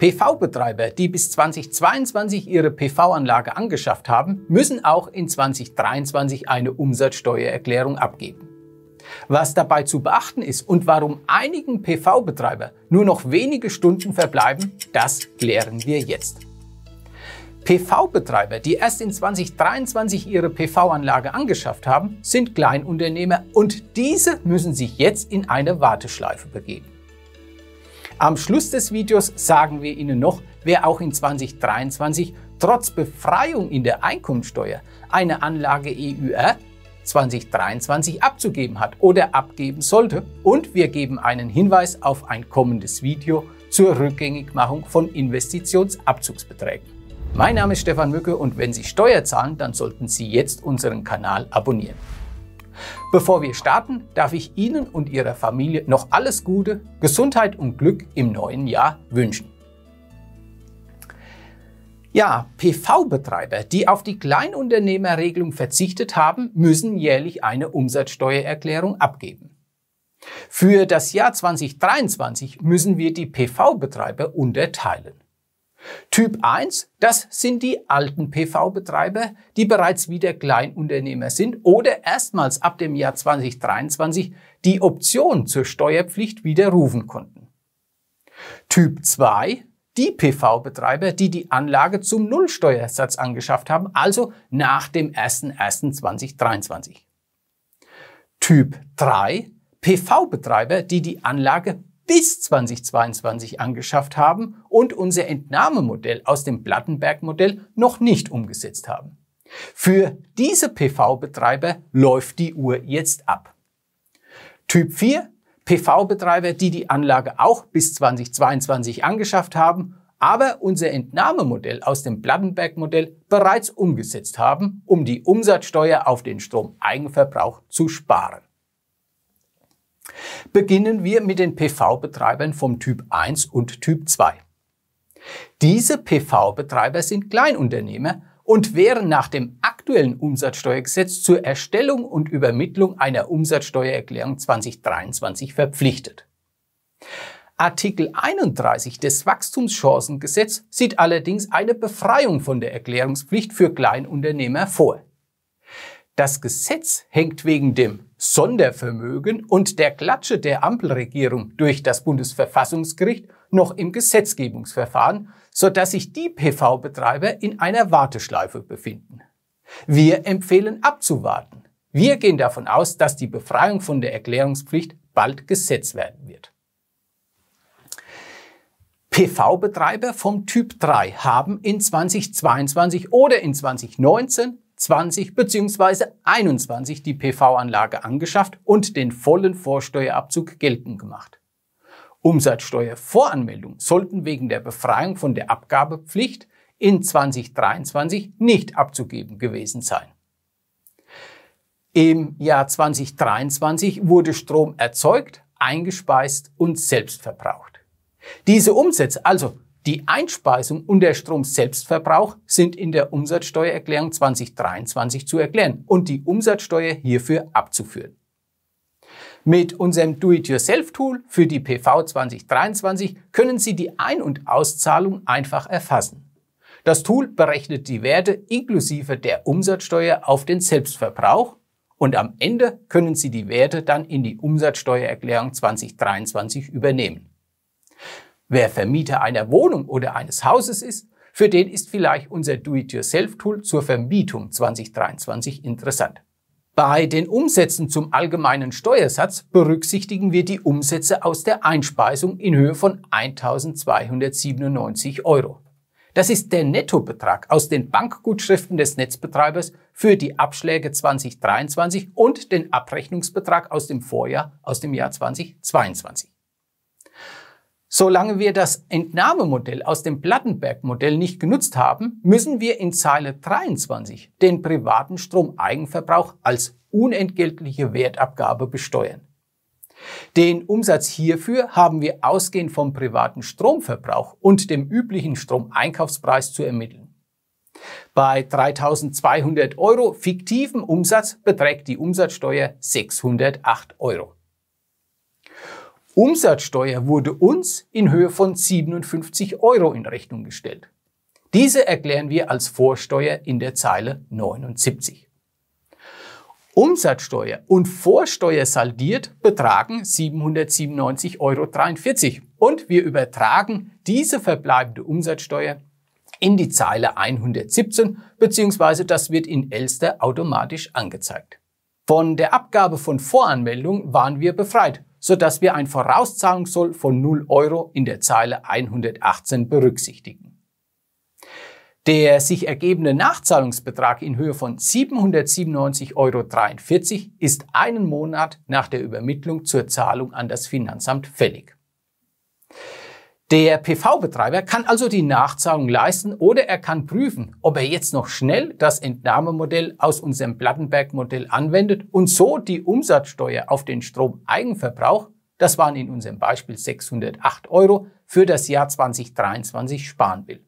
PV-Betreiber, die bis 2022 ihre PV-Anlage angeschafft haben, müssen auch in 2023 eine Umsatzsteuererklärung abgeben. Was dabei zu beachten ist und warum einigen PV-Betreiber nur noch wenige Stunden verbleiben, das klären wir jetzt. PV-Betreiber, die erst in 2023 ihre PV-Anlage angeschafft haben, sind Kleinunternehmer und diese müssen sich jetzt in eine Warteschleife begeben. Am Schluss des Videos sagen wir Ihnen noch, wer auch in 2023 trotz Befreiung in der Einkommensteuer eine Anlage EUR 2023 abzugeben hat oder abgeben sollte. Und wir geben einen Hinweis auf ein kommendes Video zur Rückgängigmachung von Investitionsabzugsbeträgen. Mein Name ist Stefan Mücke und wenn Sie Steuer zahlen, dann sollten Sie jetzt unseren Kanal abonnieren. Bevor wir starten, darf ich Ihnen und Ihrer Familie noch alles Gute, Gesundheit und Glück im neuen Jahr wünschen. Ja, PV-Betreiber, die auf die Kleinunternehmerregelung verzichtet haben, müssen jährlich eine Umsatzsteuererklärung abgeben. Für das Jahr 2023 müssen wir die PV-Betreiber unterteilen. Typ 1, das sind die alten PV-Betreiber, die bereits wieder Kleinunternehmer sind oder erstmals ab dem Jahr 2023 die Option zur Steuerpflicht widerrufen konnten. Typ 2, die PV-Betreiber, die die Anlage zum Nullsteuersatz angeschafft haben, also nach dem 01.01.2023. Typ 3, PV-Betreiber, die die Anlage bis 2022 angeschafft haben und unser Entnahmemodell aus dem Plattenberg-Modell noch nicht umgesetzt haben. Für diese PV-Betreiber läuft die Uhr jetzt ab. Typ 4 PV-Betreiber, die die Anlage auch bis 2022 angeschafft haben, aber unser Entnahmemodell aus dem Plattenberg-Modell bereits umgesetzt haben, um die Umsatzsteuer auf den Stromeigenverbrauch zu sparen. Beginnen wir mit den PV-Betreibern vom Typ 1 und Typ 2. Diese PV-Betreiber sind Kleinunternehmer und wären nach dem aktuellen Umsatzsteuergesetz zur Erstellung und Übermittlung einer Umsatzsteuererklärung 2023 verpflichtet. Artikel 31 des Wachstumschancengesetz sieht allerdings eine Befreiung von der Erklärungspflicht für Kleinunternehmer vor. Das Gesetz hängt wegen dem Sondervermögen und der Klatsche der Ampelregierung durch das Bundesverfassungsgericht noch im Gesetzgebungsverfahren, sodass sich die PV-Betreiber in einer Warteschleife befinden. Wir empfehlen abzuwarten. Wir gehen davon aus, dass die Befreiung von der Erklärungspflicht bald Gesetz werden wird. PV-Betreiber vom Typ 3 haben in 2022 oder in 2019 20 bzw. 21 die PV-Anlage angeschafft und den vollen Vorsteuerabzug geltend gemacht. Umsatzsteuervoranmeldungen sollten wegen der Befreiung von der Abgabepflicht in 2023 nicht abzugeben gewesen sein. Im Jahr 2023 wurde Strom erzeugt, eingespeist und selbst verbraucht. Diese Umsätze, also die Einspeisung und der Strom Selbstverbrauch sind in der Umsatzsteuererklärung 2023 zu erklären und die Umsatzsteuer hierfür abzuführen. Mit unserem Do-it-yourself-Tool für die PV 2023 können Sie die Ein- und Auszahlung einfach erfassen. Das Tool berechnet die Werte inklusive der Umsatzsteuer auf den Selbstverbrauch und am Ende können Sie die Werte dann in die Umsatzsteuererklärung 2023 übernehmen. Wer Vermieter einer Wohnung oder eines Hauses ist, für den ist vielleicht unser Do-it-yourself-Tool zur Vermietung 2023 interessant. Bei den Umsätzen zum allgemeinen Steuersatz berücksichtigen wir die Umsätze aus der Einspeisung in Höhe von 1297 Euro. Das ist der Nettobetrag aus den Bankgutschriften des Netzbetreibers für die Abschläge 2023 und den Abrechnungsbetrag aus dem Vorjahr aus dem Jahr 2022. Solange wir das Entnahmemodell aus dem Plattenberg-Modell nicht genutzt haben, müssen wir in Zeile 23 den privaten Stromeigenverbrauch als unentgeltliche Wertabgabe besteuern. Den Umsatz hierfür haben wir ausgehend vom privaten Stromverbrauch und dem üblichen Stromeinkaufspreis zu ermitteln. Bei 3200 Euro fiktivem Umsatz beträgt die Umsatzsteuer 608 Euro. Umsatzsteuer wurde uns in Höhe von 57 Euro in Rechnung gestellt. Diese erklären wir als Vorsteuer in der Zeile 79. Umsatzsteuer und Vorsteuer saldiert betragen 797,43 Euro und wir übertragen diese verbleibende Umsatzsteuer in die Zeile 117 bzw. das wird in Elster automatisch angezeigt. Von der Abgabe von Voranmeldung waren wir befreit sodass wir ein Vorauszahlungssoll von 0 Euro in der Zeile 118 berücksichtigen. Der sich ergebende Nachzahlungsbetrag in Höhe von 797,43 Euro ist einen Monat nach der Übermittlung zur Zahlung an das Finanzamt fällig. Der PV-Betreiber kann also die Nachzahlung leisten oder er kann prüfen, ob er jetzt noch schnell das Entnahmemodell aus unserem Plattenberg-Modell anwendet und so die Umsatzsteuer auf den Stromeigenverbrauch, das waren in unserem Beispiel 608 Euro, für das Jahr 2023 sparen will.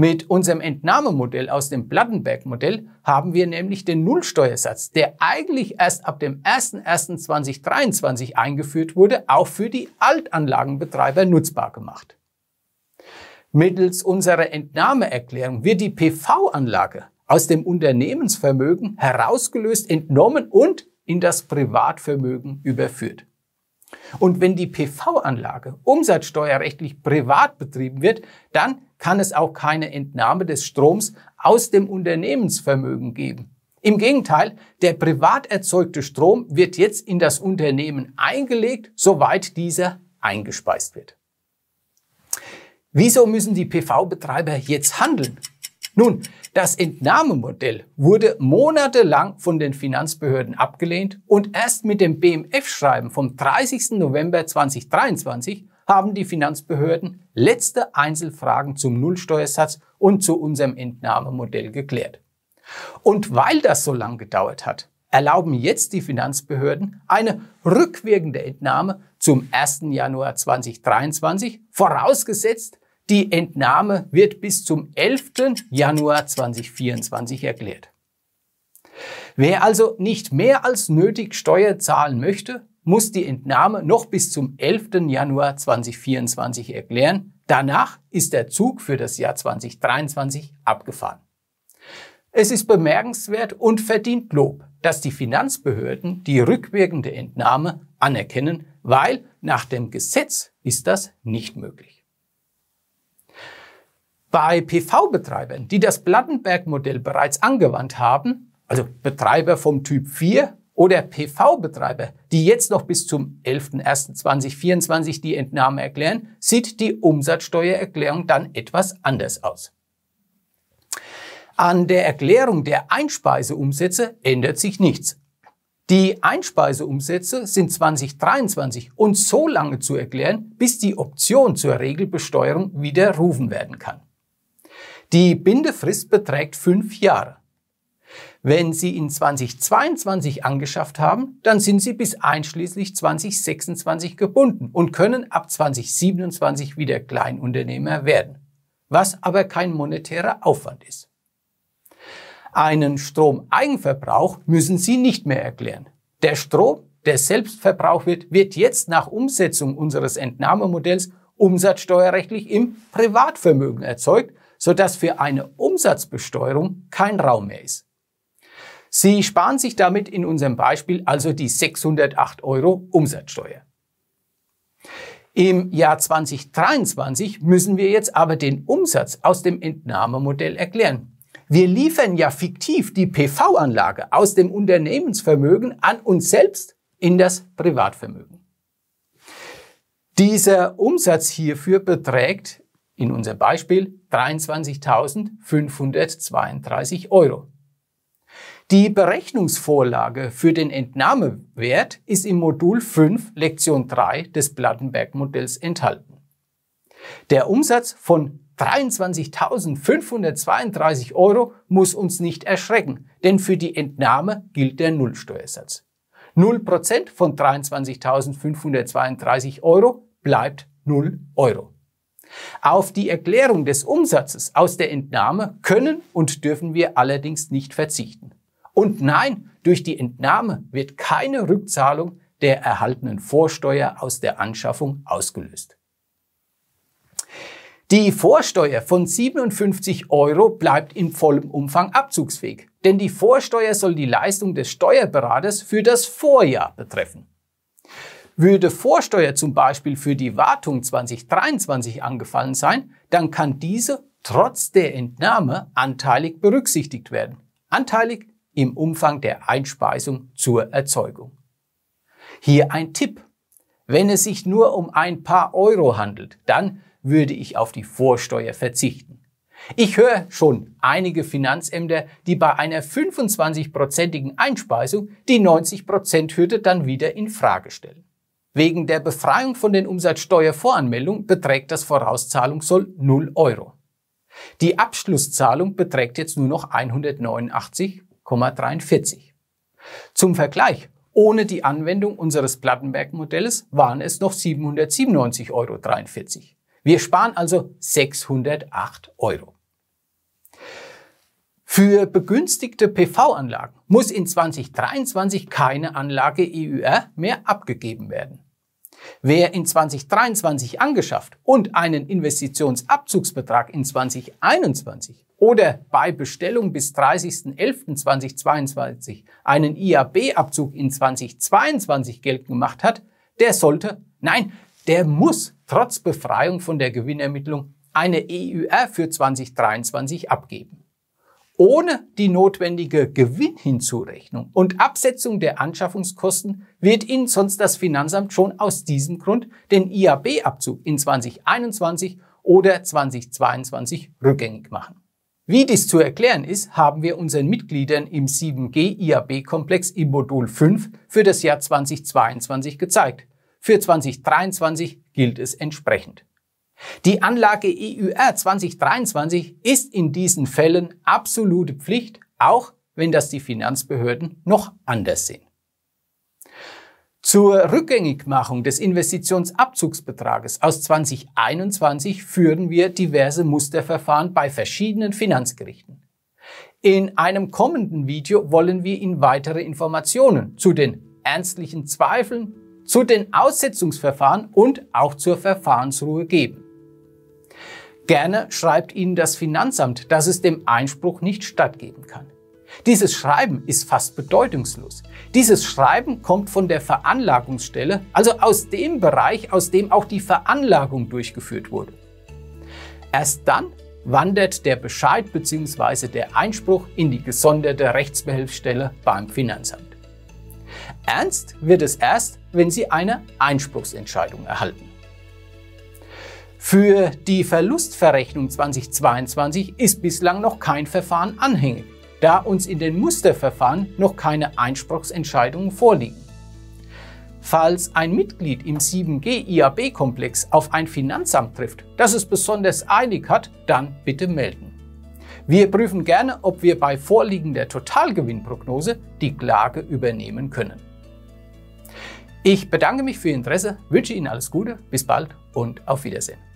Mit unserem Entnahmemodell aus dem Plattenberg-Modell haben wir nämlich den Nullsteuersatz, der eigentlich erst ab dem 01.01.2023 eingeführt wurde, auch für die Altanlagenbetreiber nutzbar gemacht. Mittels unserer Entnahmeerklärung wird die PV-Anlage aus dem Unternehmensvermögen herausgelöst, entnommen und in das Privatvermögen überführt. Und wenn die PV-Anlage umsatzsteuerrechtlich privat betrieben wird, dann kann es auch keine Entnahme des Stroms aus dem Unternehmensvermögen geben. Im Gegenteil, der privat erzeugte Strom wird jetzt in das Unternehmen eingelegt, soweit dieser eingespeist wird. Wieso müssen die PV-Betreiber jetzt handeln? Nun, das Entnahmemodell wurde monatelang von den Finanzbehörden abgelehnt und erst mit dem BMF-Schreiben vom 30. November 2023 haben die Finanzbehörden letzte Einzelfragen zum Nullsteuersatz und zu unserem Entnahmemodell geklärt. Und weil das so lang gedauert hat, erlauben jetzt die Finanzbehörden eine rückwirkende Entnahme zum 1. Januar 2023, vorausgesetzt, die Entnahme wird bis zum 11. Januar 2024 erklärt. Wer also nicht mehr als nötig Steuer zahlen möchte, muss die Entnahme noch bis zum 11. Januar 2024 erklären. Danach ist der Zug für das Jahr 2023 abgefahren. Es ist bemerkenswert und verdient Lob, dass die Finanzbehörden die rückwirkende Entnahme anerkennen, weil nach dem Gesetz ist das nicht möglich. Bei PV-Betreibern, die das Plattenberg-Modell bereits angewandt haben, also Betreiber vom Typ 4 oder PV-Betreiber, die jetzt noch bis zum 11.01.2024 die Entnahme erklären, sieht die Umsatzsteuererklärung dann etwas anders aus. An der Erklärung der Einspeiseumsätze ändert sich nichts. Die Einspeiseumsätze sind 2023 und so lange zu erklären, bis die Option zur Regelbesteuerung widerrufen werden kann. Die Bindefrist beträgt fünf Jahre. Wenn Sie in 2022 angeschafft haben, dann sind Sie bis einschließlich 2026 gebunden und können ab 2027 wieder Kleinunternehmer werden, was aber kein monetärer Aufwand ist. Einen Stromeigenverbrauch müssen Sie nicht mehr erklären. Der Strom, der selbst verbraucht wird, wird jetzt nach Umsetzung unseres Entnahmemodells umsatzsteuerrechtlich im Privatvermögen erzeugt sodass für eine Umsatzbesteuerung kein Raum mehr ist. Sie sparen sich damit in unserem Beispiel also die 608 Euro Umsatzsteuer. Im Jahr 2023 müssen wir jetzt aber den Umsatz aus dem Entnahmemodell erklären. Wir liefern ja fiktiv die PV-Anlage aus dem Unternehmensvermögen an uns selbst in das Privatvermögen. Dieser Umsatz hierfür beträgt in unserem Beispiel 23.532 Euro. Die Berechnungsvorlage für den Entnahmewert ist im Modul 5 Lektion 3 des Plattenberg-Modells enthalten. Der Umsatz von 23.532 Euro muss uns nicht erschrecken, denn für die Entnahme gilt der Nullsteuersatz. 0% von 23.532 Euro bleibt 0 Euro. Auf die Erklärung des Umsatzes aus der Entnahme können und dürfen wir allerdings nicht verzichten. Und nein, durch die Entnahme wird keine Rückzahlung der erhaltenen Vorsteuer aus der Anschaffung ausgelöst. Die Vorsteuer von 57 Euro bleibt in vollem Umfang abzugsfähig, denn die Vorsteuer soll die Leistung des Steuerberaters für das Vorjahr betreffen. Würde Vorsteuer zum Beispiel für die Wartung 2023 angefallen sein, dann kann diese trotz der Entnahme anteilig berücksichtigt werden. Anteilig im Umfang der Einspeisung zur Erzeugung. Hier ein Tipp. Wenn es sich nur um ein paar Euro handelt, dann würde ich auf die Vorsteuer verzichten. Ich höre schon einige Finanzämter, die bei einer 25-prozentigen Einspeisung die 90-Prozent-Hürde dann wieder in Frage stellen. Wegen der Befreiung von den Umsatzsteuervoranmeldungen beträgt das Vorauszahlungssoll 0 Euro. Die Abschlusszahlung beträgt jetzt nur noch 189,43. Zum Vergleich, ohne die Anwendung unseres Plattenbergmodells waren es noch 797,43 Euro. Wir sparen also 608 Euro. Für begünstigte PV-Anlagen muss in 2023 keine Anlage EUR mehr abgegeben werden. Wer in 2023 angeschafft und einen Investitionsabzugsbetrag in 2021 oder bei Bestellung bis 30.11.2022 einen IAB-Abzug in 2022 geltend gemacht hat, der sollte, nein, der muss trotz Befreiung von der Gewinnermittlung eine EUR für 2023 abgeben ohne die notwendige Gewinnhinzurechnung und Absetzung der Anschaffungskosten wird Ihnen sonst das Finanzamt schon aus diesem Grund den IAB-Abzug in 2021 oder 2022 rückgängig machen. Wie dies zu erklären ist, haben wir unseren Mitgliedern im 7G IAB-Komplex im Modul 5 für das Jahr 2022 gezeigt. Für 2023 gilt es entsprechend. Die Anlage EUR 2023 ist in diesen Fällen absolute Pflicht, auch wenn das die Finanzbehörden noch anders sehen. Zur Rückgängigmachung des Investitionsabzugsbetrages aus 2021 führen wir diverse Musterverfahren bei verschiedenen Finanzgerichten. In einem kommenden Video wollen wir Ihnen weitere Informationen zu den ernstlichen Zweifeln, zu den Aussetzungsverfahren und auch zur Verfahrensruhe geben. Gerne schreibt Ihnen das Finanzamt, dass es dem Einspruch nicht stattgeben kann. Dieses Schreiben ist fast bedeutungslos. Dieses Schreiben kommt von der Veranlagungsstelle, also aus dem Bereich, aus dem auch die Veranlagung durchgeführt wurde. Erst dann wandert der Bescheid bzw. der Einspruch in die gesonderte Rechtsbehelfsstelle beim Finanzamt. Ernst wird es erst, wenn Sie eine Einspruchsentscheidung erhalten. Für die Verlustverrechnung 2022 ist bislang noch kein Verfahren anhängig, da uns in den Musterverfahren noch keine Einspruchsentscheidungen vorliegen. Falls ein Mitglied im 7G IAB-Komplex auf ein Finanzamt trifft, das es besonders eilig hat, dann bitte melden. Wir prüfen gerne, ob wir bei vorliegender Totalgewinnprognose die Klage übernehmen können. Ich bedanke mich für Ihr Interesse, wünsche Ihnen alles Gute, bis bald und auf Wiedersehen.